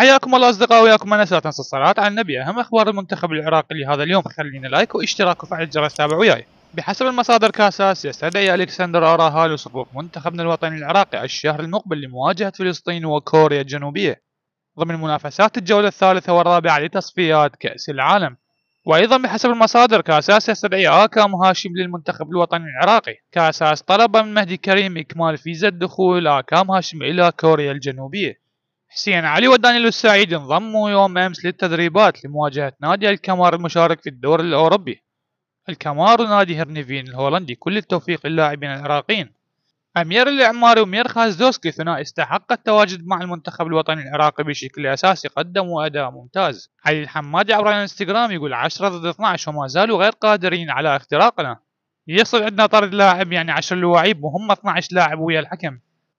حياكم الله اصدقائي وياكم انا سلطان الصلاه على النبي اهم اخبار المنتخب العراقي لهذا اليوم خلينا لايك واشتراك وفعل الجرس تابع وياي بحسب المصادر كاساس يستدعي الكسندر اوراها لصفوف منتخبنا الوطني العراقي الشهر المقبل لمواجهه فلسطين وكوريا الجنوبيه ضمن منافسات الجوله الثالثه والرابعه لتصفيات كاس العالم وايضا بحسب المصادر كاساس يستدعي اكا هاشم للمنتخب الوطني العراقي كاساس طلب من مهدي كريم اكمال فيزا الدخول اكا هاشم الى كوريا الجنوبيه حسين علي وداني السعيد انضموا يوم أمس للتدريبات لمواجهة نادي الكمار المشارك في الدور الأوروبي الكمار ونادي هرنيفين الهولندي كل التوفيق للاعبين العراقيين أمير الإعماري ومير خازدوسكي ثنائي استحق التواجد مع المنتخب الوطني العراقي بشكل أساسي قدموا أداء ممتاز علي الحمادي عبر الانستغرام يقول 10 ضد 12 وما زالوا غير قادرين على اختراقنا يصل عندنا طرد لاعب يعني 10 لواعيب وهم 12 لاعب ويا الحكم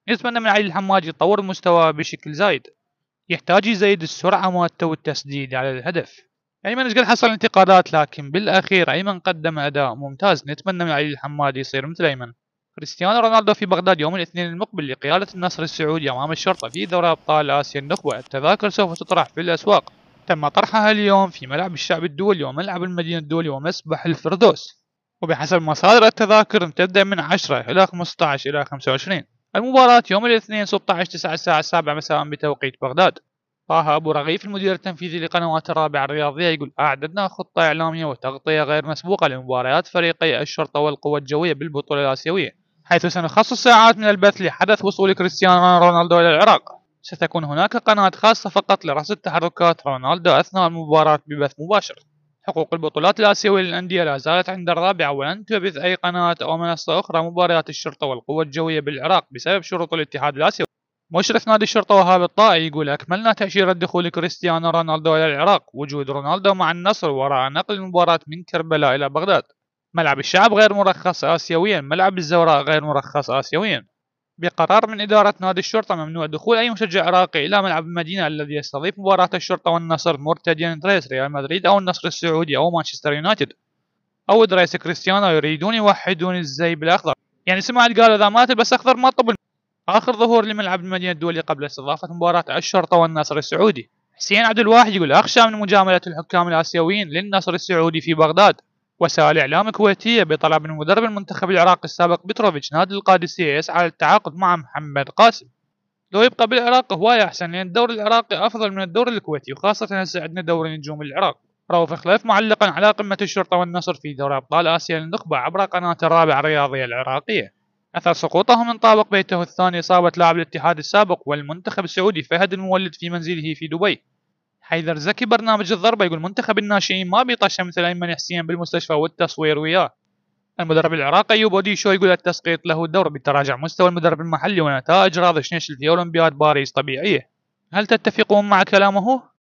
يتمنى من علي الحماج يطور المستوى بشكل زايد يحتاج يزيد السرعة مالته والتسديد على الهدف أيمن ايش قد حصل انتقادات لكن بالأخير أيمن قدم أداء ممتاز نتمنى من علي الحمادي يصير مثل أيمن كريستيانو رونالدو في بغداد يوم الاثنين المقبل لقيادة النصر السعودي أمام الشرطة في دوري أبطال آسيا النخبة التذاكر سوف تطرح في الأسواق تم طرحها اليوم في ملعب الشعب الدولي وملعب المدينة الدولي ومسبح الفردوس وبحسب مصادر التذاكر تبدأ من 10 إلى 15 إلى 25 المباراة يوم الاثنين 16 9 الساعة السابعة مساء بتوقيت بغداد طه أبو رغيف المدير التنفيذي لقنوات الرابعة الرياضية يقول أعددنا خطة إعلامية وتغطية غير مسبوقة لمباريات فريقي الشرطة والقوة الجوية بالبطولة الآسيوية حيث سنخصص ساعات من البث لحدث وصول كريستيانو رونالدو إلى العراق ستكون هناك قناة خاصة فقط لرصد تحركات رونالدو أثناء المباراة ببث مباشر حقوق البطولات الآسيوية للأندية لا زالت عند الرابع ولن تبث أي قناة أو منصة أخرى مباريات الشرطة والقوة الجوية بالعراق بسبب شروط الاتحاد الآسيوي مشرف نادي الشرطة وهاب الطائي يقول أكملنا تأشيرة دخول كريستيانو رونالدو إلى العراق وجود رونالدو مع النصر وراء نقل المباراة من كربلاء إلى بغداد ملعب الشعب غير مرخص آسيويا ملعب الزوراء غير مرخص آسيويا بقرار من إدارة نادي الشرطة ممنوع دخول أي مشجع عراقي إلى ملعب المدينة الذي يستضيف مباراة الشرطة والنصر مرتديا دريس ريال مدريد أو النصر السعودي أو مانشستر يونايتد أو دريس كريستيانو يريدون يوحدون الزي بالأخضر يعني سمعت قالوا إذا مات بس أخضر ما طبل آخر ظهور لملعب المدينة الدولي قبل استضافة مباراة الشرطة والنصر السعودي حسين عبد الواحد يقول أخشى من مجاملة الحكام الآسيويين للنصر السعودي في بغداد وسائل إعلام كويتية بطلب من مدرب المنتخب العراقي السابق بتروفيتش نادي القادسية يسعى للتعاقد مع محمد قاسم لو يبقى بالعراق هواية أحسن لأن الدوري العراقي أفضل من الدوري الكويتي وخاصة هسه عندنا دوري نجوم العراق رؤوف خليف معلقا على قمة الشرطة والنصر في دوري أبطال آسيا للنخبة عبر قناة الرابع الرياضية العراقية أثر سقوطه من طابق بيته الثاني إصابة لاعب الاتحاد السابق والمنتخب السعودي فهد المولد في منزله في دبي حيدر زكي برنامج الضربة يقول منتخب الناشئين ما بيطشه مثل أيمن حسين بالمستشفى والتصوير وياه المدرب العراقي أيوب شو يقول التسقيط له دور بتراجع مستوى المدرب المحلي ونتائج راضي شنيشل في أولمبياد باريس طبيعية هل تتفقون مع كلامه؟